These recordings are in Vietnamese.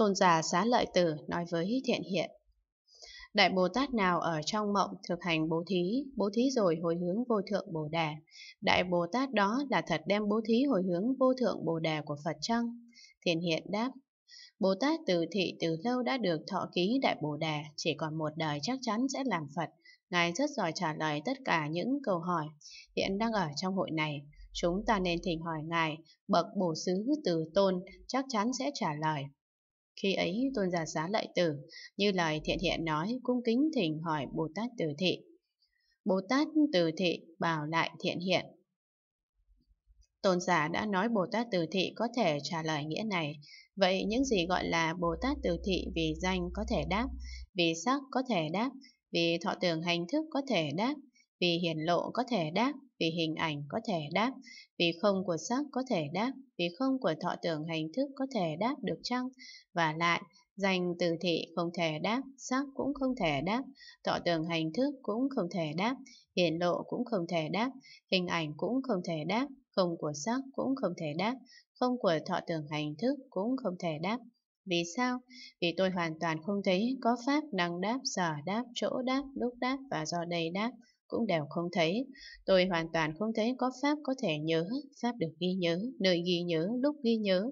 Tôn giả xá lợi tử nói với thiện hiện. Đại Bồ Tát nào ở trong mộng thực hành bố thí, bố thí rồi hồi hướng vô thượng Bồ Đà. Đại Bồ Tát đó là thật đem bố thí hồi hướng vô thượng Bồ Đà của Phật chăng? Thiện hiện đáp, Bồ Tát từ thị từ lâu đã được thọ ký Đại Bồ Đà, chỉ còn một đời chắc chắn sẽ làm Phật. Ngài rất giỏi trả lời tất cả những câu hỏi hiện đang ở trong hội này. Chúng ta nên thỉnh hỏi Ngài, bậc bổ sứ từ tôn chắc chắn sẽ trả lời. Khi ấy tôn giả xá lợi tử, như lời thiện thiện nói, cung kính thỉnh hỏi Bồ Tát từ thị. Bồ Tát từ thị bảo lại thiện hiện. Tôn giả đã nói Bồ Tát từ thị có thể trả lời nghĩa này. Vậy những gì gọi là Bồ Tát từ thị vì danh có thể đáp, vì sắc có thể đáp, vì thọ tưởng hành thức có thể đáp, vì hiển lộ có thể đáp, vì hình ảnh có thể đáp, vì không của sắc có thể đáp, vì không của thọ tưởng hành thức có thể đáp được chăng? Và lại, danh từ thị không thể đáp, sắc cũng không thể đáp, thọ tưởng hành thức cũng không thể đáp, hiển lộ cũng không thể đáp, hình ảnh cũng không thể đáp, không của sắc cũng không thể đáp, không của thọ tưởng hành thức cũng không thể đáp. Vì sao? Vì tôi hoàn toàn không thấy có pháp năng đáp, sở đáp, chỗ đáp, lúc đáp và do đây đáp cũng đều không thấy. Tôi hoàn toàn không thấy có Pháp có thể nhớ, Pháp được ghi nhớ, nơi ghi nhớ, lúc ghi nhớ,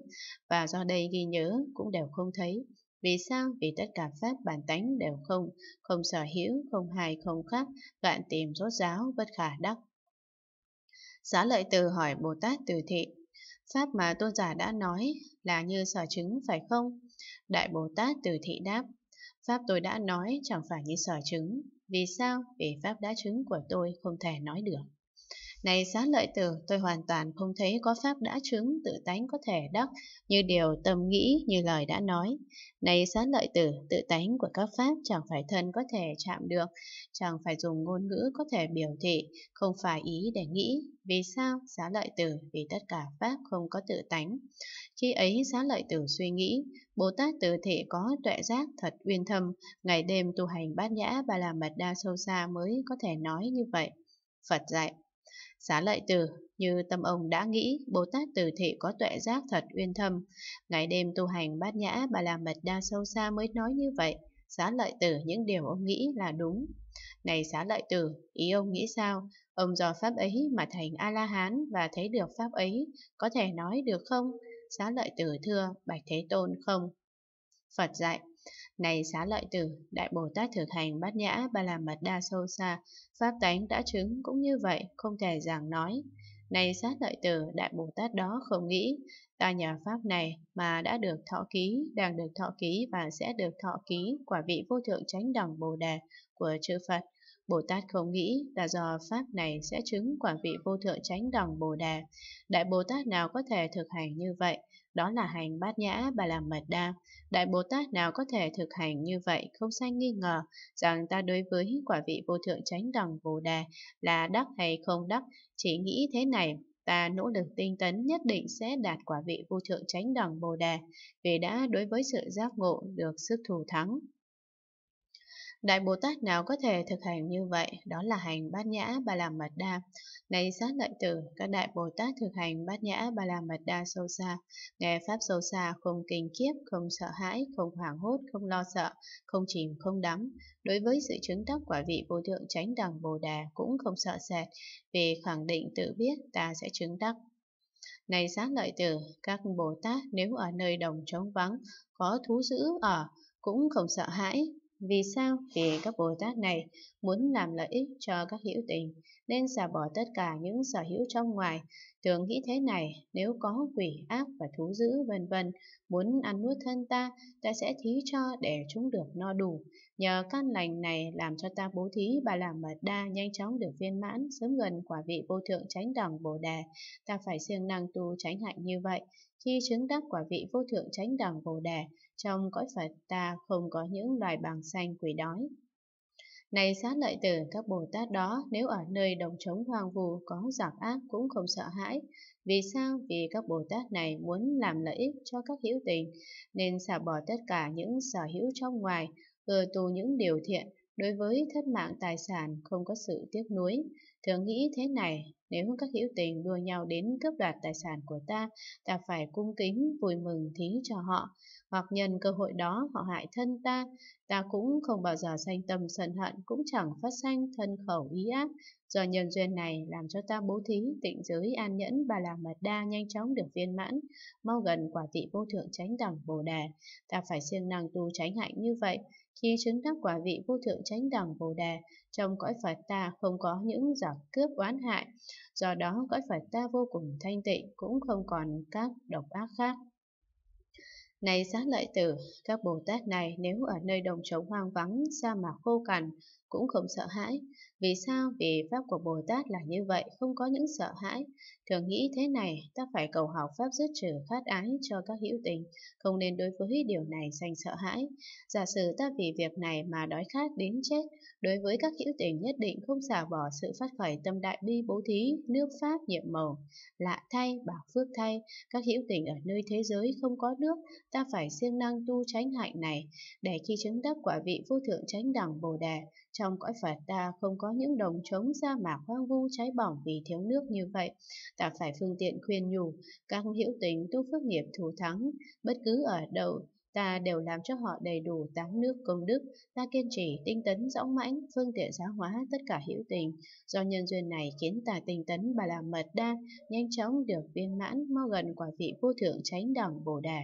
và do đây ghi nhớ cũng đều không thấy. Vì sao? Vì tất cả Pháp bản tánh đều không, không sở hữu, không hài, không khác, gạn tìm rốt ráo, bất khả đắc. xá lợi từ hỏi Bồ Tát từ thị, Pháp mà tôn giả đã nói là như sở chứng phải không? Đại Bồ Tát từ thị đáp, Pháp tôi đã nói chẳng phải như sở chứng, vì sao? Vì pháp đá trứng của tôi không thể nói được. Này xá lợi tử, tôi hoàn toàn không thấy có pháp đã chứng tự tánh có thể đắc, như điều tâm nghĩ như lời đã nói. Này xá lợi tử, tự tánh của các pháp chẳng phải thân có thể chạm được, chẳng phải dùng ngôn ngữ có thể biểu thị, không phải ý để nghĩ. Vì sao? Xá lợi tử, vì tất cả pháp không có tự tánh. Khi ấy xá lợi tử suy nghĩ, Bồ Tát từ thể có tuệ giác thật uyên thâm, ngày đêm tu hành bát nhã và làm mật đa sâu xa mới có thể nói như vậy. Phật dạy Xá lợi tử, như tâm ông đã nghĩ, Bồ Tát từ thị có tuệ giác thật uyên thâm. Ngày đêm tu hành bát nhã, bà làm mật đa sâu xa mới nói như vậy. Xá lợi tử những điều ông nghĩ là đúng. Này xá lợi tử, ý ông nghĩ sao? Ông do pháp ấy mà thành A-la-hán và thấy được pháp ấy, có thể nói được không? Xá lợi tử thưa, bạch thế tôn không? Phật dạy, này xá lợi tử, Đại Bồ Tát thực hành bát nhã ba la mật đa sâu xa, pháp tánh đã chứng cũng như vậy, không thể giảng nói. Này xá lợi tử, Đại Bồ Tát đó không nghĩ, ta nhờ pháp này mà đã được thọ ký, đang được thọ ký và sẽ được thọ ký quả vị vô thượng chánh đẳng Bồ Đề của chư Phật. Bồ Tát không nghĩ là do Pháp này sẽ chứng quả vị vô thượng chánh đẳng Bồ Đề. Đại Bồ Tát nào có thể thực hành như vậy? đó là hành bát nhã bà làm mật đa. Đại Bồ Tát nào có thể thực hành như vậy không sai nghi ngờ rằng ta đối với quả vị vô thượng chánh đẳng Bồ Đề là đắc hay không đắc, chỉ nghĩ thế này ta nỗ lực tinh tấn nhất định sẽ đạt quả vị vô thượng chánh đẳng Bồ Đề, vì đã đối với sự giác ngộ được sức thù thắng. Đại Bồ Tát nào có thể thực hành như vậy, đó là hành bát nhã ba la mật đa. Này sát lợi tử, các đại Bồ Tát thực hành bát nhã ba la mật đa sâu xa, nghe pháp sâu xa không kinh kiếp, không sợ hãi, không hoảng hốt, không lo sợ, không chìm, không đắm. Đối với sự chứng đắc quả vị vô thượng chánh đẳng Bồ Đà cũng không sợ sệt, vì khẳng định tự biết ta sẽ chứng đắc. Này sát lợi tử, các Bồ Tát nếu ở nơi đồng trống vắng, có thú dữ ở, cũng không sợ hãi, vì sao? Vì các Bồ Tát này muốn làm lợi ích cho các hữu tình, nên xả bỏ tất cả những sở hữu trong ngoài. thường nghĩ thế này, nếu có quỷ ác và thú dữ vân vân muốn ăn nuốt thân ta, ta sẽ thí cho để chúng được no đủ. Nhờ căn lành này làm cho ta bố thí bà làm mật đa nhanh chóng được viên mãn, sớm gần quả vị vô thượng chánh đẳng bồ đề. Ta phải siêng năng tu tránh hạnh như vậy. Khi chứng đắc quả vị vô thượng chánh đẳng bồ đề, trong cõi Phật ta không có những loài bằng xanh quỷ đói. Này sát lợi tử, các Bồ Tát đó nếu ở nơi đồng trống hoang vu có giặc ác cũng không sợ hãi. Vì sao? Vì các Bồ Tát này muốn làm lợi ích cho các hữu tình, nên xả bỏ tất cả những sở hữu trong ngoài, ưa tu những điều thiện, đối với thất mạng tài sản không có sự tiếc nuối. Thường nghĩ thế này, nếu các hữu tình đua nhau đến cướp đoạt tài sản của ta, ta phải cung kính, vui mừng thí cho họ. Hoặc nhân cơ hội đó họ hại thân ta, ta cũng không bao giờ sanh tâm sân hận, cũng chẳng phát sanh thân khẩu ý ác. Do nhân duyên này làm cho ta bố thí, tịnh giới, an nhẫn, bà la mật đa nhanh chóng được viên mãn, mau gần quả vị vô thượng tránh đẳng bồ đề. Ta phải siêng năng tu tránh hạnh như vậy, khi chứng đắc quả vị vô thượng chánh đẳng bồ đề trong cõi Phật ta không có những giặc cướp oán hại do đó cõi Phật ta vô cùng thanh tịnh cũng không còn các độc ác khác này sát lợi tử, các Bồ Tát này nếu ở nơi đồng trống hoang vắng, sa mạc khô cằn, cũng không sợ hãi. Vì sao? Vì Pháp của Bồ Tát là như vậy, không có những sợ hãi. Thường nghĩ thế này, ta phải cầu học Pháp dứt trừ khát ái cho các hữu tình, không nên đối với điều này sanh sợ hãi. Giả sử ta vì việc này mà đói khát đến chết, đối với các hữu tình nhất định không xả bỏ sự phát khởi tâm đại bi bố thí, nước Pháp nhiệm màu. Lạ thay, bảo phước thay, các hữu tình ở nơi thế giới không có nước, ta phải siêng năng tu tránh hạnh này, để khi chứng đắc quả vị vô thượng tránh đẳng Bồ Đề, trong cõi Phật ta không có những đồng trống sa mạc hoang vu cháy bỏng vì thiếu nước như vậy. Ta phải phương tiện khuyên nhủ, các hữu tình tu phước nghiệp thù thắng, bất cứ ở đâu ta đều làm cho họ đầy đủ tám nước công đức, ta kiên trì tinh tấn dõng mãnh, phương tiện giáo hóa tất cả hữu tình. Do nhân duyên này khiến ta tinh tấn bà làm mật đa, nhanh chóng được viên mãn, mau gần quả vị vô thượng chánh đẳng Bồ Đà.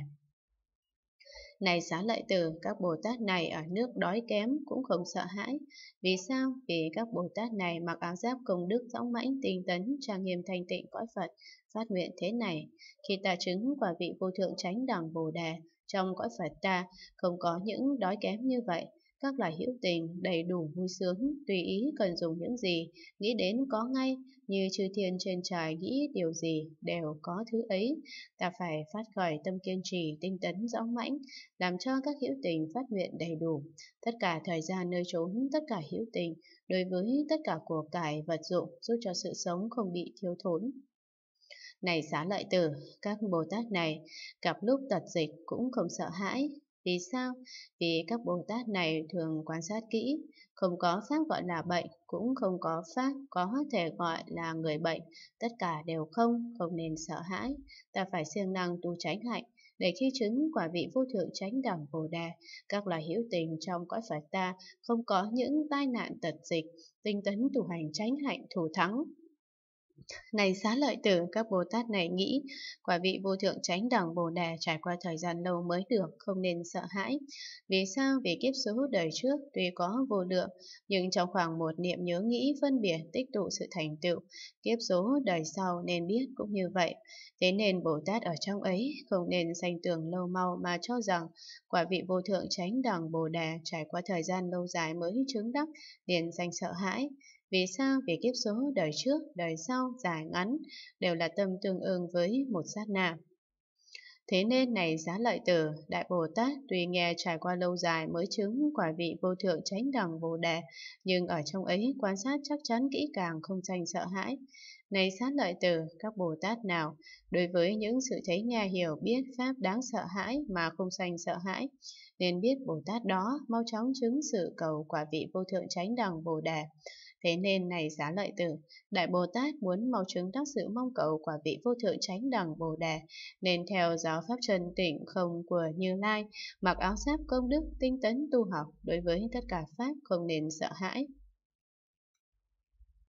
Này xá lợi từ các Bồ Tát này ở nước đói kém cũng không sợ hãi. Vì sao? Vì các Bồ Tát này mặc áo giáp công đức dõng mãnh, tinh tấn, trang nghiêm thanh tịnh cõi Phật, phát nguyện thế này. Khi ta chứng quả vị vô thượng chánh đẳng Bồ Đề, trong cõi Phật ta không có những đói kém như vậy các loài hữu tình đầy đủ vui sướng, tùy ý cần dùng những gì, nghĩ đến có ngay, như chư thiên trên trời nghĩ điều gì đều có thứ ấy. Ta phải phát khởi tâm kiên trì, tinh tấn, rõ mãnh, làm cho các hữu tình phát nguyện đầy đủ. Tất cả thời gian nơi trốn, tất cả hữu tình, đối với tất cả của cải, vật dụng, giúp cho sự sống không bị thiếu thốn. Này xá lợi tử, các Bồ Tát này, gặp lúc tật dịch cũng không sợ hãi, vì sao? Vì các Bồ Tát này thường quan sát kỹ, không có pháp gọi là bệnh, cũng không có pháp có thể gọi là người bệnh, tất cả đều không, không nên sợ hãi. Ta phải siêng năng tu tránh hạnh, để khi chứng quả vị vô thượng tránh đẳng bồ đề các loài hữu tình trong cõi phật ta không có những tai nạn tật dịch tinh tấn tu hành tránh hạnh thủ thắng này xá lợi tử, các Bồ Tát này nghĩ, quả vị vô thượng tránh đẳng Bồ đề trải qua thời gian lâu mới được, không nên sợ hãi. Vì sao? Vì kiếp số đời trước tuy có vô lượng, nhưng trong khoảng một niệm nhớ nghĩ phân biệt tích tụ sự thành tựu, kiếp số đời sau nên biết cũng như vậy. Thế nên Bồ Tát ở trong ấy không nên sanh tưởng lâu mau mà cho rằng quả vị vô thượng tránh đẳng Bồ đề trải qua thời gian lâu dài mới chứng đắc, liền sanh sợ hãi. Vì sao vì kiếp số đời trước, đời sau, dài ngắn đều là tâm tương ương với một sát na. Thế nên này giá lợi tử, Đại Bồ Tát tùy nghe trải qua lâu dài mới chứng quả vị vô thượng chánh đẳng Bồ Đề, nhưng ở trong ấy quan sát chắc chắn kỹ càng không tranh sợ hãi. Này sát lợi tử, các Bồ Tát nào, đối với những sự thấy nghe hiểu biết Pháp đáng sợ hãi mà không sanh sợ hãi, nên biết Bồ Tát đó mau chóng chứng sự cầu quả vị vô thượng chánh đẳng Bồ Đề. Thế nên này giá lợi tử, Đại Bồ Tát muốn mau chứng đắc sự mong cầu quả vị vô thượng chánh đẳng Bồ đề nên theo giáo pháp chân tịnh không của Như Lai, mặc áo giáp công đức, tinh tấn tu học đối với tất cả pháp không nên sợ hãi.